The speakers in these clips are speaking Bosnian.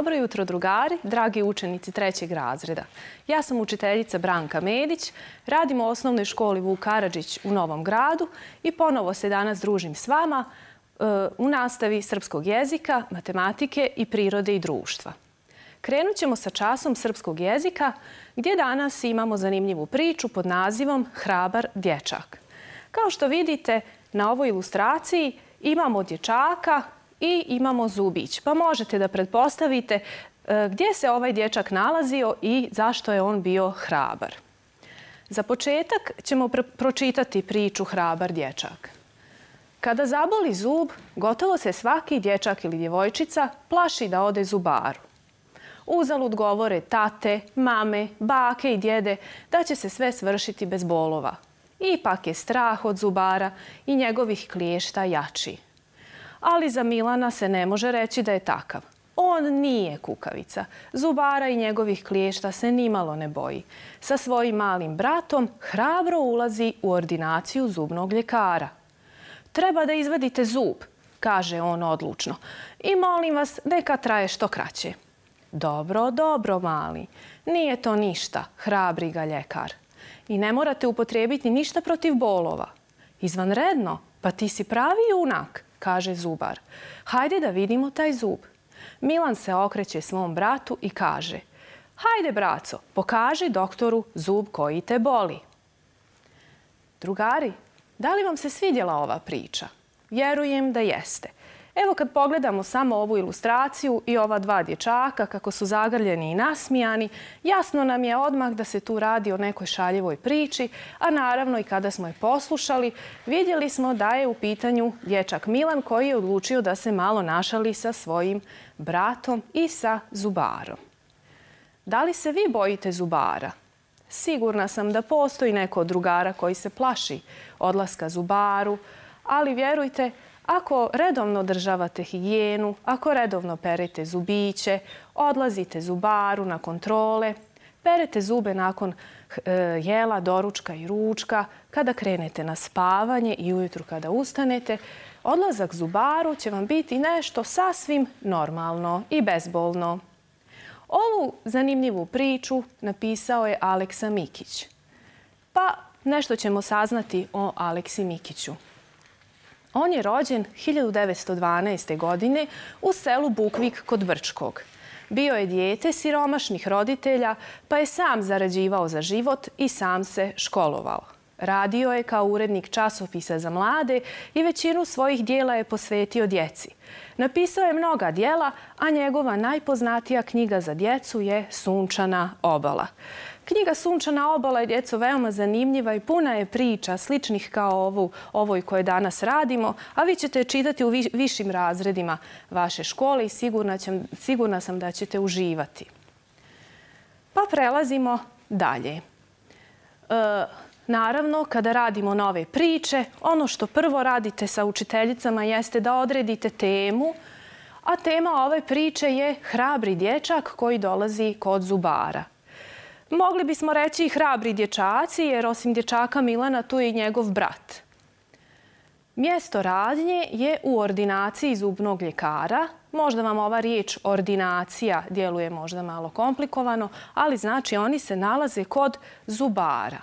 Dobro jutro, drugari, dragi učenici trećeg razreda. Ja sam učiteljica Branka Medić, radim u osnovnoj školi Vuk Karadžić u Novom gradu i ponovo se danas družim s vama e, u nastavi srpskog jezika, matematike i prirode i društva. Krenut ćemo sa časom srpskog jezika gdje danas imamo zanimljivu priču pod nazivom Hrabar dječak. Kao što vidite, na ovoj ilustraciji imamo dječaka koji je učiteljica i imamo zubić. Pa možete da predpostavite e, gdje se ovaj dječak nalazio i zašto je on bio hrabar. Za početak ćemo pročitati priču Hrabar dječak. Kada zaboli zub, gotovo se svaki dječak ili djevojčica plaši da ode zubaru. Uzalud govore tate, mame, bake i djede da će se sve svršiti bez bolova. Ipak je strah od zubara i njegovih kliješta jačiji ali za Milana se ne može reći da je takav. On nije kukavica. Zubara i njegovih kliješta se nimalo ne boji. Sa svojim malim bratom hrabro ulazi u ordinaciju zubnog ljekara. Treba da izvadite zub, kaže on odlučno. I molim vas, neka traje što kraće. Dobro, dobro, mali. Nije to ništa, hrabri ga ljekar. I ne morate upotrijebiti ništa protiv bolova. Izvanredno, pa ti si pravi junak kaže zubar. Hajde da vidimo taj zub. Milan se okreće svom bratu i kaže Hajde, braco, pokaži doktoru zub koji te boli. Drugari, da li vam se svidjela ova priča? Vjerujem da jeste. Evo kad pogledamo samo ovu ilustraciju i ova dva dječaka, kako su zagrljeni i nasmijani, jasno nam je odmah da se tu radi o nekoj šaljevoj priči, a naravno i kada smo je poslušali, vidjeli smo da je u pitanju dječak Milan koji je odlučio da se malo našali sa svojim bratom i sa zubarom. Da li se vi bojite zubara? Sigurna sam da postoji neko od drugara koji se plaši odlaska zubaru, ali vjerujte, ako redovno državate higijenu, ako redovno perete zubiće, odlazite zubaru na kontrole, perete zube nakon e, jela, doručka i ručka, kada krenete na spavanje i ujutru kada ustanete, odlazak zubaru će vam biti nešto sasvim normalno i bezbolno. Ovu zanimljivu priču napisao je Aleksa Mikić. Pa nešto ćemo saznati o Aleksi Mikiću. On je rođen 1912. godine u selu Bukvik kod Brčkog. Bio je dijete siromašnih roditelja, pa je sam zarađivao za život i sam se školovao. Radio je kao urednik časopisa za mlade i većinu svojih dijela je posvetio djeci. Napisao je mnoga dijela, a njegova najpoznatija knjiga za djecu je Sunčana obala. Sunčana obala. Knjiga Sunčana obala je djecu veoma zanimljiva i puna je priča sličnih kao ovoj koje danas radimo, a vi ćete je čitati u višim razredima vaše škole i sigurna sam da ćete uživati. Pa prelazimo dalje. E, naravno, kada radimo nove priče, ono što prvo radite sa učiteljicama jeste da odredite temu, a tema ove priče je hrabri dječak koji dolazi kod zubara mogli bismo reći i hrabri dječaci, jer osim dječaka Milana tu je i njegov brat. Mjesto radnje je u ordinaciji zubnog ljekara. Možda vam ova riječ ordinacija djeluje možda malo komplikovano, ali znači oni se nalaze kod zubara.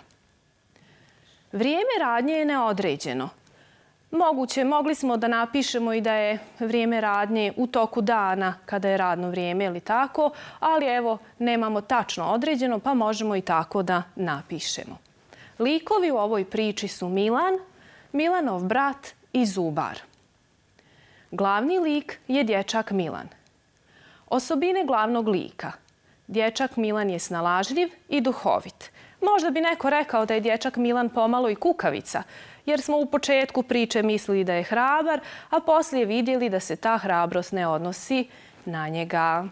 Vrijeme radnje je neodređeno. Moguće, mogli smo da napišemo i da je vrijeme radnje u toku dana kada je radno vrijeme ili tako, ali evo, nemamo tačno određeno pa možemo i tako da napišemo. Likovi u ovoj priči su Milan, Milanov brat i Zubar. Glavni lik je dječak Milan. Osobine glavnog lika. Dječak Milan je snalažljiv i duhovit. Možda bi neko rekao da je dječak Milan pomalo i kukavica, jer smo u početku priče mislili da je hrabar, a poslije vidjeli da se ta hrabrost ne odnosi na njega.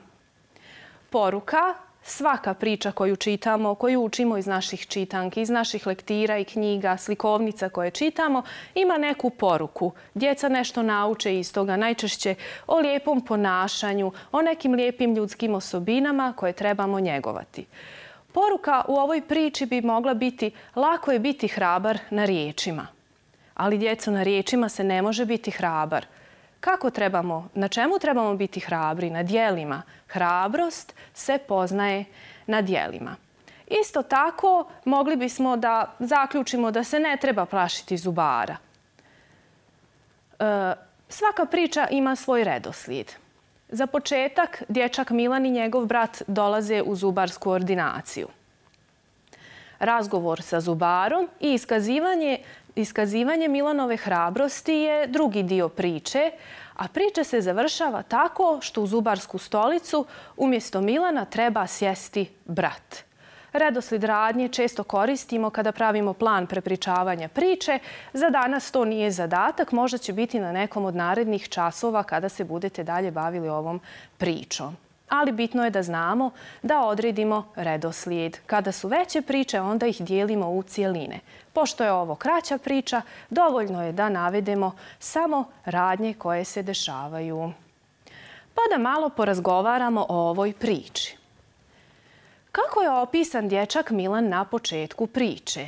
Poruka, svaka priča koju čitamo, koju učimo iz naših čitanki, iz naših lektira i knjiga, slikovnica koje čitamo, ima neku poruku. Djeca nešto nauče iz toga, najčešće o lijepom ponašanju, o nekim lijepim ljudskim osobinama koje trebamo njegovati. Poruka u ovoj priči bi mogla biti lako je biti hrabar na riječima ali djeco na riječima se ne može biti hrabar. Kako trebamo, na čemu trebamo biti hrabri? Na dijelima. Hrabrost se poznaje na dijelima. Isto tako mogli bismo da zaključimo da se ne treba plašiti zubara. E, svaka priča ima svoj redoslijed. Za početak, dječak Milan i njegov brat dolaze u zubarsku ordinaciju. Razgovor sa zubarom i iskazivanje iskazivanje Milanove hrabrosti je drugi dio priče, a priča se završava tako što u Zubarsku stolicu umjesto Milana treba sjesti brat. Redoslid radnje često koristimo kada pravimo plan prepričavanja priče. Za danas to nije zadatak, možda će biti na nekom od narednih časova kada se budete dalje bavili ovom pričom ali bitno je da znamo da odredimo redoslijed. Kada su veće priče, onda ih dijelimo u cijeline. Pošto je ovo kraća priča, dovoljno je da navedemo samo radnje koje se dešavaju. Pa da malo porazgovaramo o ovoj priči. Kako je opisan dječak Milan na početku priče?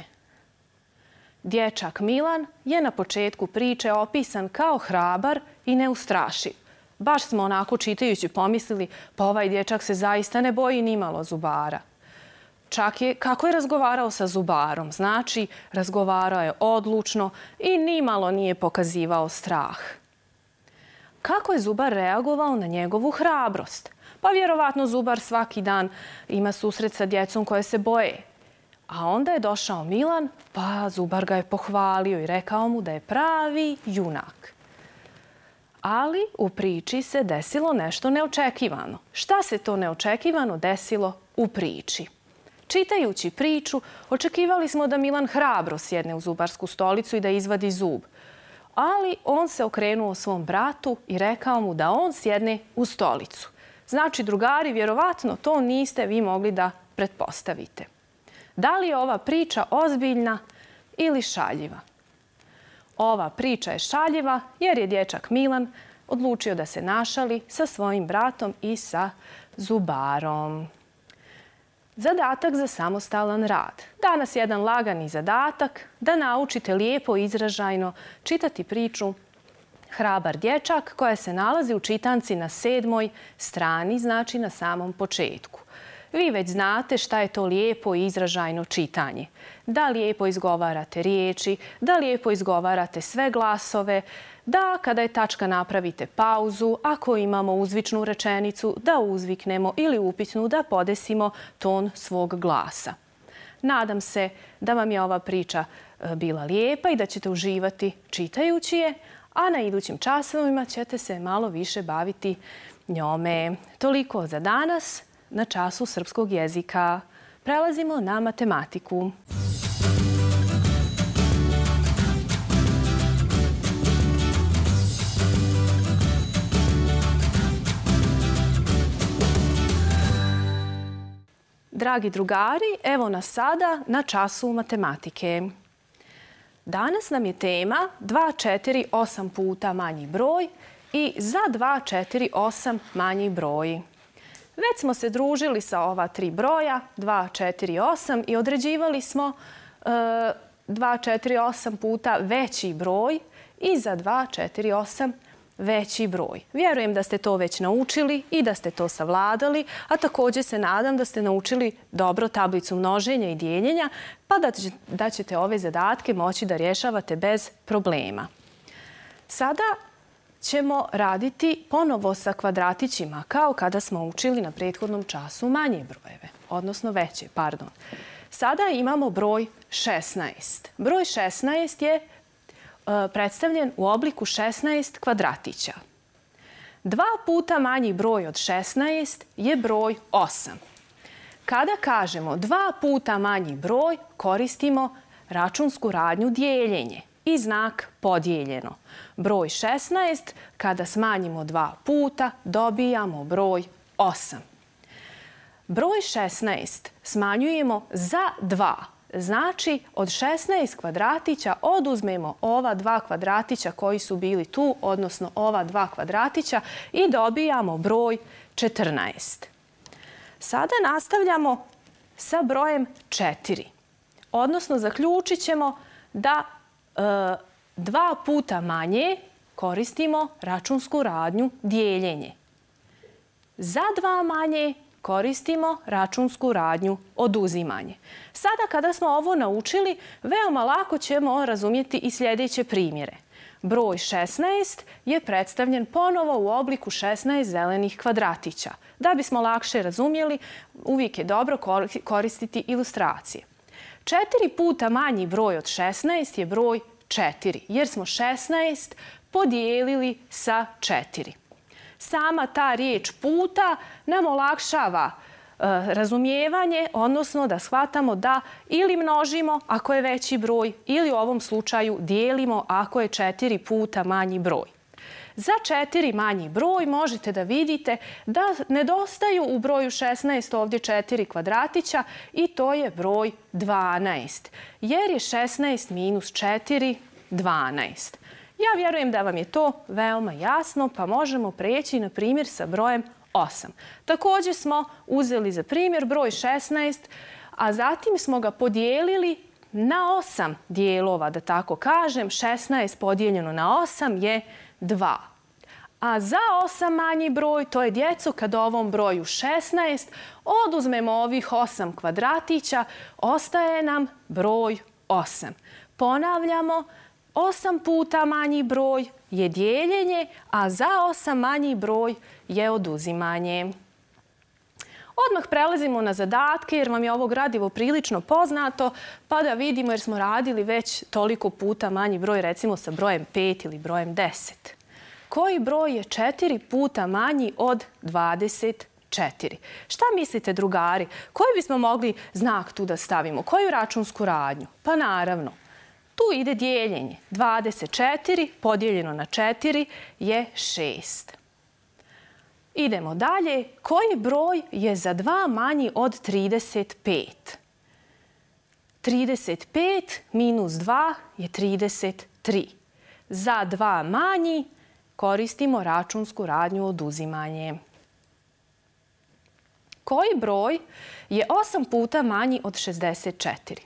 Dječak Milan je na početku priče opisan kao hrabar i neustrašiv. Baš smo onako čitajući pomislili, pa ovaj dječak se zaista ne boji ni malo zubara. Čak je, kako je razgovarao sa zubarom? Znači, razgovarao je odlučno i ni malo nije pokazivao strah. Kako je zubar reagovao na njegovu hrabrost? Pa vjerovatno zubar svaki dan ima susret sa djecom koje se boje. A onda je došao Milan, pa zubar ga je pohvalio i rekao mu da je pravi junak. Ali u priči se desilo nešto neočekivano. Šta se to neočekivano desilo u priči? Čitajući priču, očekivali smo da Milan hrabro sjedne u zubarsku stolicu i da izvadi zub. Ali on se okrenuo svom bratu i rekao mu da on sjedne u stolicu. Znači, drugari, vjerovatno to niste vi mogli da pretpostavite. Da li je ova priča ozbiljna ili šaljiva? Ova priča je šaljiva jer je dječak Milan odlučio da se našali sa svojim bratom i sa zubarom. Zadatak za samostalan rad. Danas je jedan lagani zadatak da naučite lijepo i izražajno čitati priču Hrabar dječak koja se nalazi u čitanci na sedmoj strani, znači na samom početku. Vi već znate šta je to lijepo i izražajno čitanje. Da lijepo izgovarate riječi, da lijepo izgovarate sve glasove, da kada je tačka napravite pauzu, ako imamo uzvičnu rečenicu, da uzviknemo ili upisnu da podesimo ton svog glasa. Nadam se da vam je ova priča e, bila lijepa i da ćete uživati čitajući je, a na idućim časovima ćete se malo više baviti njome. Toliko za danas. Hvala na času srpskog jezika. Prelazimo na matematiku. Dragi drugari, evo nas sada na času matematike. Danas nam je tema 248 puta manji broj i za 248 manji broj. 248 puta manji broj. Već smo se družili sa ova tri broja, 2, 4, 8 i određivali smo 2, 4, 8 puta veći broj i za 2, 4, 8 veći broj. Vjerujem da ste to već naučili i da ste to savladali, a također se nadam da ste naučili dobro tablicu množenja i dijeljenja, pa da ćete ove zadatke moći da rješavate bez problema. Sada ćemo raditi ponovo sa kvadratićima kao kada smo učili na prethodnom času manje brojeve, odnosno veće, pardon. Sada imamo broj 16. Broj 16 je e, predstavljen u obliku 16 kvadratića. Dva puta manji broj od 16 je broj 8. Kada kažemo dva puta manji broj, koristimo računsku radnju dijeljenje i znak podijeljeno. Broj 16, kada smanjimo dva puta, dobijamo broj 8. Broj 16 smanjujemo za 2. Znači, od 16 kvadratića oduzmemo ova dva kvadratića koji su bili tu, odnosno ova dva kvadratića, i dobijamo broj 14. Sada nastavljamo sa brojem 4. Odnosno, zaključit ćemo da Eh, dva puta manje koristimo računsku radnju dijeljenje. Za dva manje koristimo računsku radnju oduzimanje. Sada kada smo ovo naučili, veoma lako ćemo razumijeti i sljedeće primjere. Broj 16 je predstavljen ponovo u obliku 16 zelenih kvadratića. Da bismo lakše razumijeli, uvijek je dobro koristiti ilustracije. 16 Četiri puta manji broj od 16 je broj 4, jer smo 16 podijelili sa 4. Sama ta riječ puta nam olakšava e, razumijevanje, odnosno da shvatamo da ili množimo ako je veći broj ili u ovom slučaju dijelimo ako je 4 puta manji broj. Za četiri manji broj možete da vidite da nedostaju u broju 16 ovdje četiri kvadratića i to je broj 12. Jer je 16 minus 4, 12. Ja vjerujem da vam je to veoma jasno pa možemo preći na primjer sa brojem 8. Također smo uzeli za primjer broj 16, a zatim smo ga podijelili na 8 dijelova, da tako kažem. 16 podijeljeno na 8 je 12 dva. A za osam manji broj, to je djecu, kad ovom broju 16, oduzmemo ovih osam kvadratića, ostaje nam broj 8. Ponavljamo, osam puta manji broj je dijeljenje, a za osam manji broj je oduzimanje. Odmah prelazimo na zadatke jer vam je ovo gradivo prilično poznato pa da vidimo jer smo radili već toliko puta manji broj recimo sa brojem 5 ili brojem 10. Koji broj je 4 puta manji od 24? Šta mislite, drugari? Koji bismo mogli znak tu da stavimo? Koju računsku radnju? Pa naravno, tu ide dijeljenje. 24 podijeljeno na 4 je 6. Idemo dalje. Koji broj je za dva manji od 35? 35 minus 2 je 33. Za dva manji koristimo računsku radnju oduzimanje. Koji broj je 8 puta manji od 64?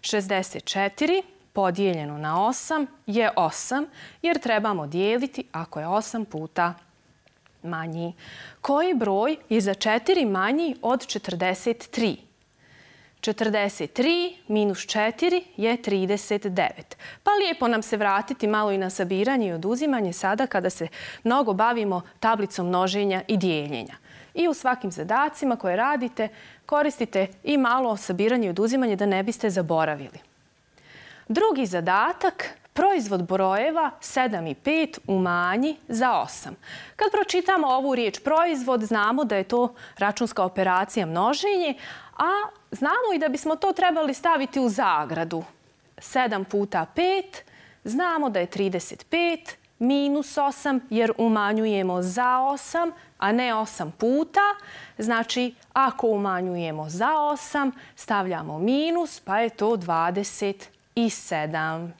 64 podijeljeno na 8 je 8 jer trebamo dijeliti ako je 8 puta manji manji? Koji broj je za 4 manji od 43? 43 minus 4 je 39. Pa lijepo nam se vratiti malo i na sabiranje i oduzimanje sada kada se mnogo bavimo tablicom množenja i dijeljenja. I u svakim zadacima koje radite koristite i malo sabiranje i oduzimanje da ne biste zaboravili. Drugi zadatak proizvod brojeva 7 i 5 umanji za 8. Kad pročitamo ovu riječ proizvod, znamo da je to računska operacija množenje, a znamo i da bismo to trebali staviti u zagradu. 7 puta 5, znamo da je 35 minus 8 jer umanjujemo za 8, a ne 8 puta. Znači, ako umanjujemo za 8, stavljamo minus, pa je to 27.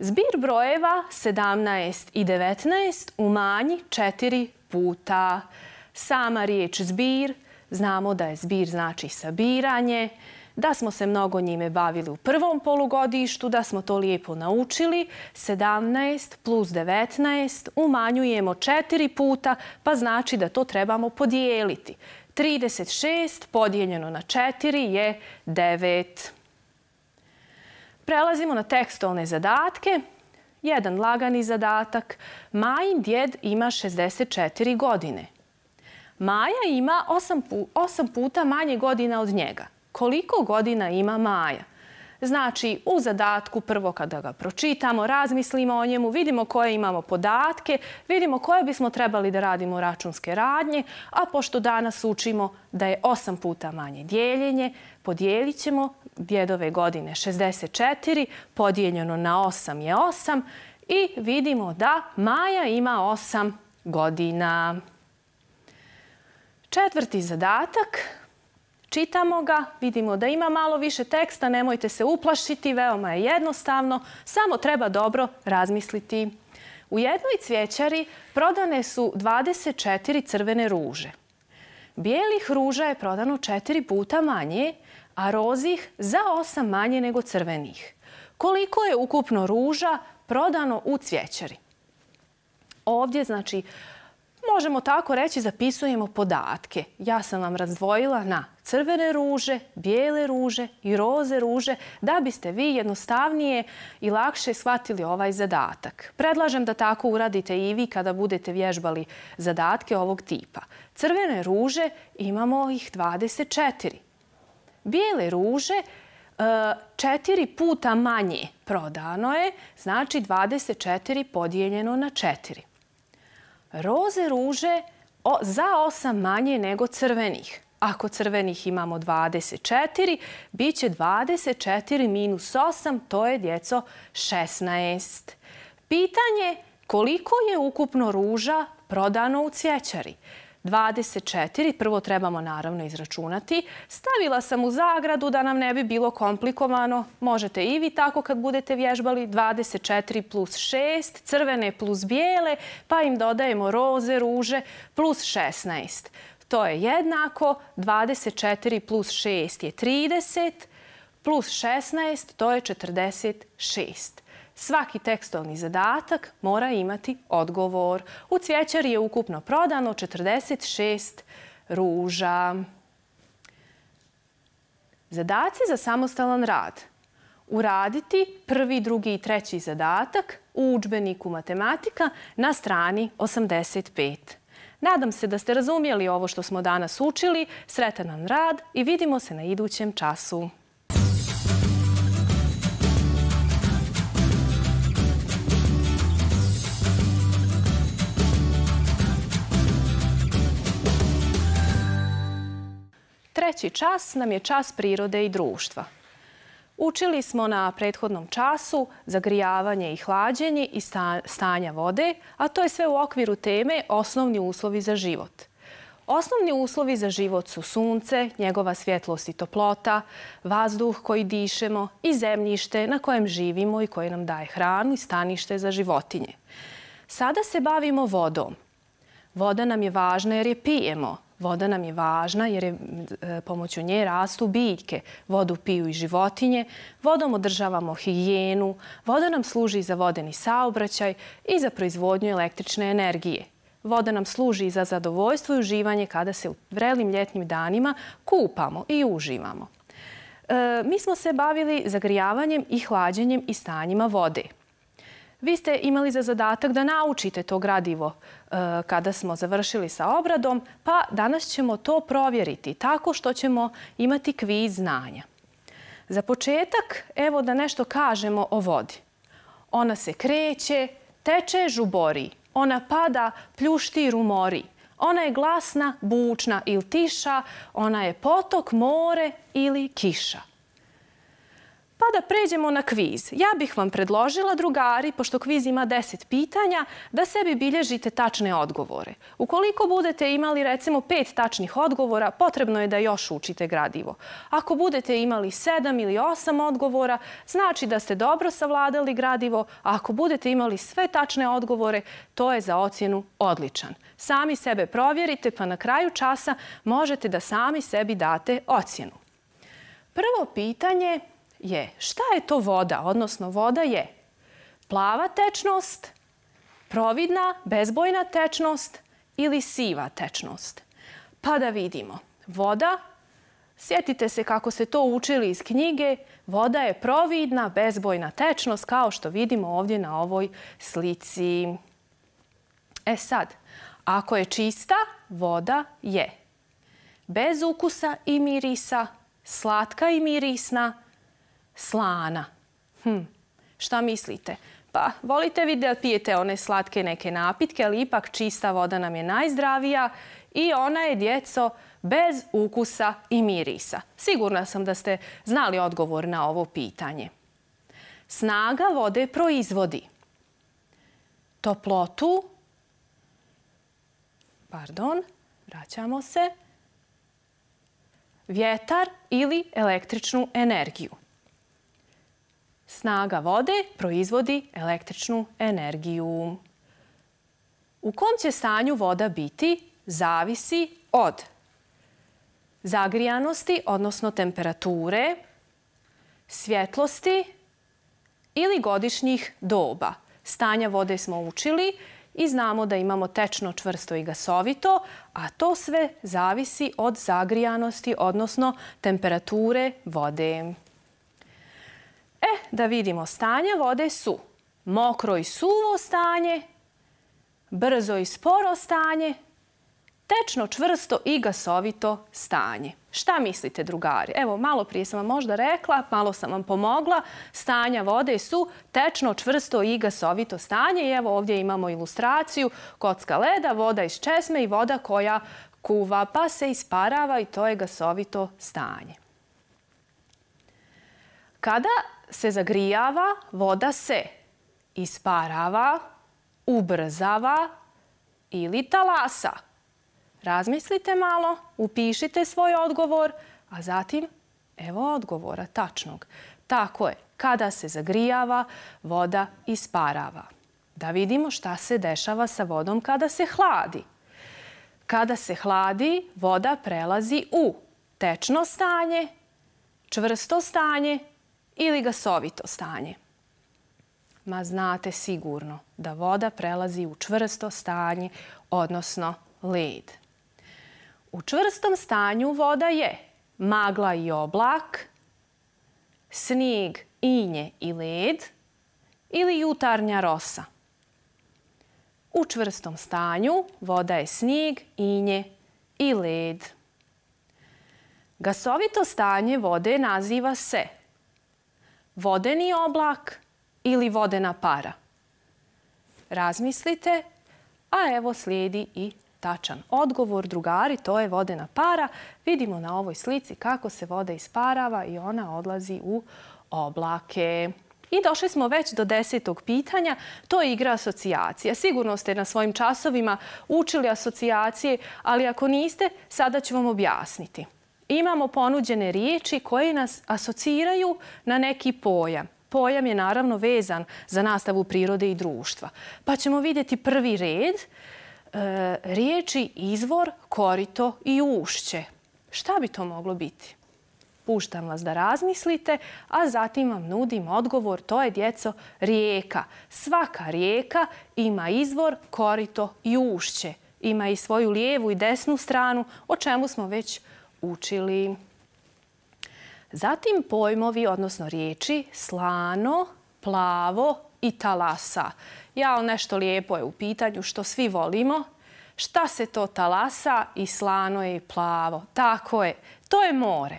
Zbir brojeva 17 i 19 umanji 4 puta. Sama riječ zbir, znamo da je zbir znači sabiranje, da smo se mnogo njime bavili u prvom polugodištu, da smo to lijepo naučili. 17 plus 19 umanjujemo 4 puta, pa znači da to trebamo podijeliti. 36 podijeljeno na 4 je 9 puta. Prelazimo na tekstualne zadatke. Jedan lagani zadatak. Majin djed ima 64 godine. Maja ima 8 puta manje godina od njega. Koliko godina ima Maja? Maja. Znači, u zadatku prvo kada ga pročitamo, razmislimo o njemu, vidimo koje imamo podatke, vidimo koje bismo trebali da radimo računske radnje, a pošto danas učimo da je 8 puta manje dijeljenje, podijelit ćemo djedove godine 64, podijeljeno na 8 je 8 i vidimo da Maja ima 8 godina. Četvrti zadatak je čitamo ga, vidimo da ima malo više teksta, nemojte se uplašiti, veoma je jednostavno, samo treba dobro razmisliti. U jednoj cvjećari prodane su 24 crvene ruže. Bijelih ruža je prodano 4 puta manje, a rozih za 8 manje nego crvenih. Koliko je ukupno ruža prodano u cvjećari? Ovdje, znači, prodano možemo tako reći, zapisujemo podatke. Ja sam vam razdvojila na crvene ruže, bijele ruže i roze ruže da biste vi jednostavnije i lakše shvatili ovaj zadatak. Predlažem da tako uradite i vi kada budete vježbali zadatke ovog tipa. Crvene ruže imamo ih 24. Bijele ruže e, četiri puta manje prodano je, znači 24 podijeljeno na četiri. 24 roze ruže za osam manje nego crvenih. Ako crvenih imamo 24, bit će 24 minus 8, to je djeco 16. Pitanje koliko je ukupno ruža prodano u cjećari? 24, prvo trebamo naravno izračunati. Stavila sam u zagradu da nam ne bi bilo komplikovano. Možete i vi tako kad budete vježbali. 24 plus 6, crvene plus bijele, pa im dodajemo roze, ruže, plus 16. To je jednako, 24 plus 6 je 30, plus 16 to je 46. Svaki tekstualni zadatak mora imati odgovor. U cvjećari je ukupno prodano 46 ruža. Zadaci za samostalan rad. Uraditi prvi, drugi i treći zadatak u učbeniku matematika na strani 85. Nadam se da ste razumijeli ovo što smo danas učili. Sretan nam rad i vidimo se na idućem času. treći čas nam je čas prirode i društva. Učili smo na prethodnom času zagrijavanje i hlađenje i stanja vode, a to je sve u okviru teme osnovni uslovi za život. Osnovni uslovi za život su sunce, njegova svjetlost i toplota, vazduh koji dišemo i zemljište na kojem živimo i koje nam daje hranu i stanište za životinje. Sada se bavimo vodom. Voda nam je važna jer je pijemo – Voda nam je važna jer je e, pomoću nje rastu biljke. Vodu piju i životinje, vodom održavamo higijenu, voda nam služi za vodeni saobraćaj i za proizvodnju električne energije. Voda nam služi za zadovoljstvo i uživanje kada se u vrelim ljetnim danima kupamo i uživamo. E, mi smo se bavili zagrijavanjem i hlađenjem i stanjima vode. Hvala. Vi ste imali za zadatak da naučite to gradivo e, kada smo završili sa obradom, pa danas ćemo to provjeriti tako što ćemo imati kviz znanja. Za početak, evo da nešto kažemo o vodi. Ona se kreće, teče žubori, ona pada, pljušti rumori. Ona je glasna, bučna ili tiša, ona je potok, more ili kiša. Pa da pređemo na kviz. Ja bih vam predložila, drugari, pošto kviz ima 10 pitanja, da sebi bilježite tačne odgovore. Ukoliko budete imali recimo 5 tačnih odgovora, potrebno je da još učite gradivo. Ako budete imali 7 ili 8 odgovora, znači da ste dobro savladali gradivo, a ako budete imali sve tačne odgovore, to je za ocjenu odličan. Sami sebe provjerite, pa na kraju časa možete da sami sebi date ocjenu. Prvo pitanje je je šta je to voda? Odnosno, voda je plava tečnost, providna, bezbojna tečnost ili siva tečnost. Pa da vidimo. Voda, sjetite se kako se to učili iz knjige, voda je providna, bezbojna tečnost, kao što vidimo ovdje na ovoj slici. E sad, ako je čista, voda je bez ukusa i mirisa, slatka i mirisna tečnost, slana. Hm, šta mislite? Pa, volite vi da pijete one slatke neke napitke, ali ipak čista voda nam je najzdravija i ona je, djeco, bez ukusa i mirisa. Sigurna sam da ste znali odgovor na ovo pitanje. Snaga vode proizvodi toplotu, pardon, vraćamo se, vjetar ili električnu energiju. Snaga vode proizvodi električnu energiju. U kom će stanju voda biti zavisi od zagrijanosti, odnosno temperature, svjetlosti ili godišnjih doba. Stanja vode smo učili i znamo da imamo tečno, čvrsto i gasovito, a to sve zavisi od zagrijanosti, odnosno temperature vode. Zagrijanosti. E, da vidimo stanje vode su mokro i suvo stanje, brzo i sporo stanje, tečno, čvrsto i gasovito stanje. Šta mislite, drugari? Evo, malo prije sam vam možda rekla, malo sam vam pomogla. Stanja vode su tečno, čvrsto i gasovito stanje. I evo ovdje imamo ilustraciju kocka leda, voda iz česme i voda koja kuva pa se isparava i to je gasovito stanje. Kada se zagrijava, voda se isparava, ubrzava ili talasa? Razmislite malo, upišite svoj odgovor, a zatim evo odgovora tačnog. Tako je, kada se zagrijava, voda isparava. Da vidimo šta se dešava sa vodom kada se hladi. Kada se hladi, voda prelazi u tečno stanje, čvrsto stanje ili gasovito stanje? Ma znate sigurno da voda prelazi u čvrsto stanje, odnosno led. U čvrstom stanju voda je magla i oblak, snijeg, inje i led ili jutarnja rosa. U čvrstom stanju voda je snijeg, inje i led. Gasovito stanje vode naziva se – vodeni oblak ili vodena para? Razmislite, a evo slijedi i tačan odgovor. Drugari, to je vodena para. Vidimo na ovoj slici kako se voda isparava i ona odlazi u oblake. I došli smo već do desetog pitanja. To je igra asocijacija. Sigurno ste na svojim časovima učili asocijacije, ali ako niste, sada ću vam objasniti imamo ponuđene riječi koje nas asociraju na neki pojam. Pojam je naravno vezan za nastavu prirode i društva. Pa ćemo vidjeti prvi red. E, riječi izvor, korito i ušće. Šta bi to moglo biti? Puštam vas da razmislite, a zatim vam nudim odgovor. To je, djeco, rijeka. Svaka rijeka ima izvor, korito i ušće. Ima i svoju lijevu i desnu stranu, o čemu smo već razmišljali učili. Zatim pojmovi, odnosno riječi, slano, plavo i talasa. Jao, nešto lijepo je u pitanju što svi volimo. Šta se to talasa i slano je i plavo? Tako je, to je more.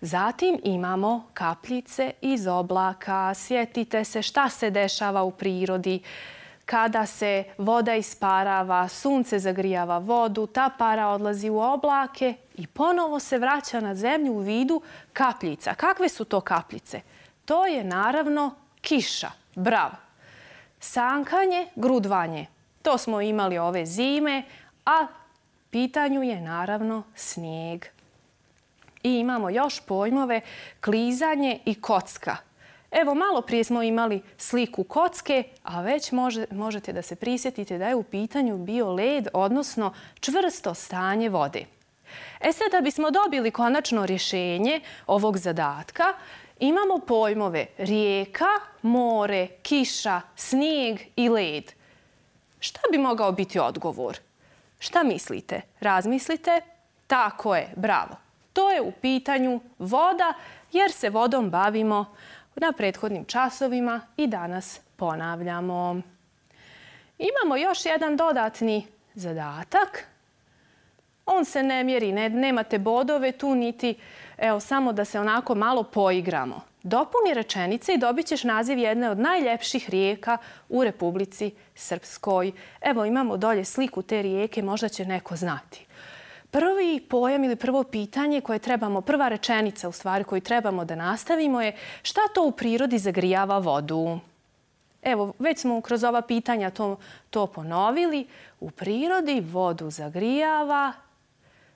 Zatim imamo kapljice iz oblaka. Sjetite se šta se dešava u prirodi. Sjetite se kada se voda isparava, sunce zagrijava vodu, ta para odlazi u oblake i ponovo se vraća na zemlju u vidu kapljica. Kakve su to kapljice? To je naravno kiša. Bravo! Sankanje, grudvanje. To smo imali ove zime, a pitanju je naravno snijeg. I imamo još pojmove klizanje i kocka – Evo, malo prije smo imali sliku kocke, a već možete da se prisjetite da je u pitanju bio led, odnosno čvrsto stanje vode. E sad, da bismo dobili konačno rješenje ovog zadatka, imamo pojmove rijeka, more, kiša, snijeg i led. Šta bi mogao biti odgovor? Šta mislite? Razmislite? Tako je, bravo. To je u pitanju voda, jer se vodom bavimo vodom na prethodnim časovima i danas ponavljamo. Imamo još jedan dodatni zadatak. On se ne mjeri, nemate bodove tu niti, evo, samo da se onako malo poigramo. Dopuni rečenice i dobit ćeš naziv jedne od najljepših rijeka u Republici Srpskoj. Evo, imamo dolje sliku te rijeke, možda će neko znati prvi pojam ili prvo pitanje koje trebamo, prva rečenica u stvari koju trebamo da nastavimo je šta to u prirodi zagrijava vodu? Evo, već smo kroz ova pitanja to, to ponovili. U prirodi vodu zagrijava,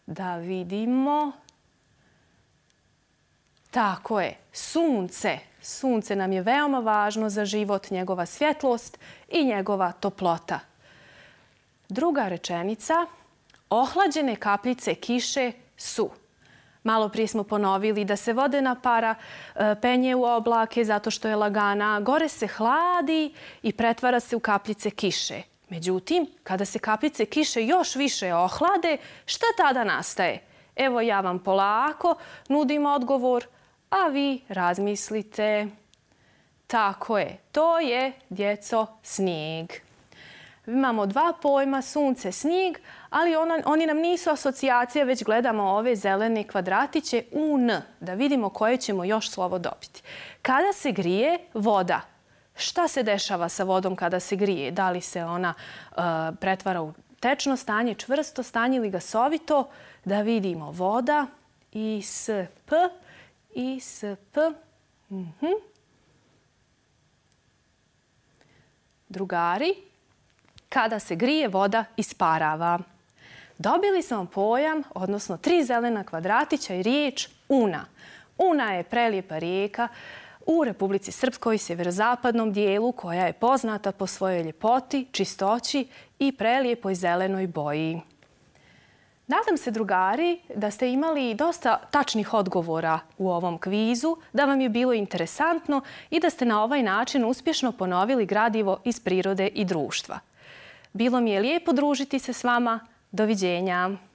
da vidimo, tako je, sunce. Sunce nam je veoma važno za život, njegova svjetlost i njegova toplota. Druga rečenica je ohlađene kapljice kiše su. Malo prije smo ponovili da se vodena para e, penje u oblake zato što je lagana, gore se hladi i pretvara se u kapljice kiše. Međutim, kada se kapljice kiše još više ohlade, šta tada nastaje? Evo ja vam polako nudim odgovor, a vi razmislite. Tako je, to je, djeco, snijeg imamo dva pojma, sunce, snijeg, ali oni nam nisu asocijacije, već gledamo ove zelene kvadratiće u n, da vidimo koje ćemo još slovo dobiti. Kada se grije voda, šta se dešava sa vodom kada se grije? Da li se ona e, pretvara u tečno stanje, čvrsto stanje ili gasovito? Da vidimo voda i s p, i s p. Mhm. Drugari. Drugari kada se grije voda isparava. Dobili smo pojam, odnosno tri zelena kvadratića i riječ Una. Una je prelijepa rijeka u Republici Srpskoj sjeverozapadnom dijelu koja je poznata po svojoj ljepoti, čistoći i prelijepoj zelenoj boji. Nadam se, drugari, da ste imali dosta tačnih odgovora u ovom kvizu, da vam je bilo interesantno i da ste na ovaj način uspješno ponovili gradivo iz prirode i društva. Bilo mi je lijepo družiti se s vama. Doviđenja!